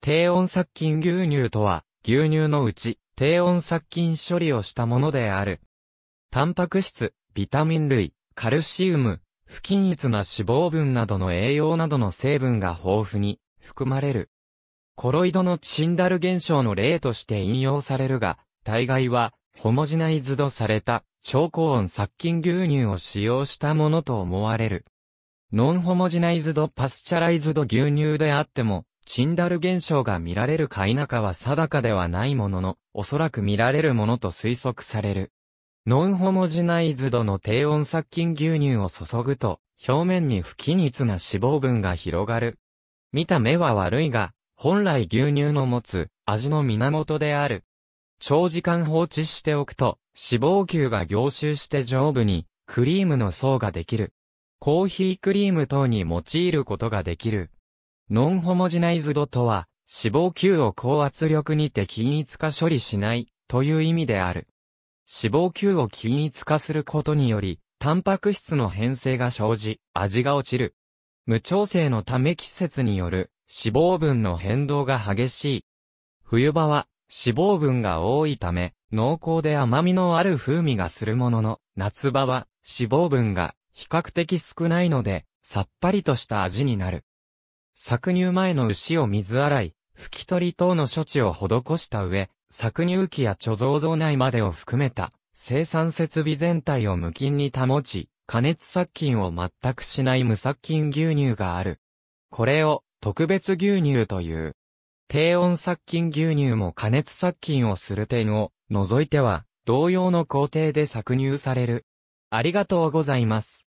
低温殺菌牛乳とは、牛乳のうち、低温殺菌処理をしたものである。タンパク質、ビタミン類、カルシウム、不均一な脂肪分などの栄養などの成分が豊富に含まれる。コロイドのチンダル現象の例として引用されるが、大概は、ホモジナイズドされた、超高温殺菌牛乳を使用したものと思われる。ノンホモジナイズドパスチャライズド牛乳であっても、チンダル現象が見られるか否かは定かではないものの、おそらく見られるものと推測される。ノンホモジナイズ度の低温殺菌牛乳を注ぐと、表面に不均一な脂肪分が広がる。見た目は悪いが、本来牛乳の持つ味の源である。長時間放置しておくと、脂肪球が凝集して上部にクリームの層ができる。コーヒークリーム等に用いることができる。ノンホモジナイズドとは、脂肪球を高圧力にて均一化処理しないという意味である。脂肪球を均一化することにより、タンパク質の変性が生じ、味が落ちる。無調整のため季節による脂肪分の変動が激しい。冬場は脂肪分が多いため、濃厚で甘みのある風味がするものの、夏場は脂肪分が比較的少ないので、さっぱりとした味になる。搾乳前の牛を水洗い、拭き取り等の処置を施した上、搾乳器や貯蔵蔵内までを含めた生産設備全体を無菌に保ち、加熱殺菌を全くしない無殺菌牛乳がある。これを特別牛乳という。低温殺菌牛乳も加熱殺菌をする点を除いては同様の工程で搾乳される。ありがとうございます。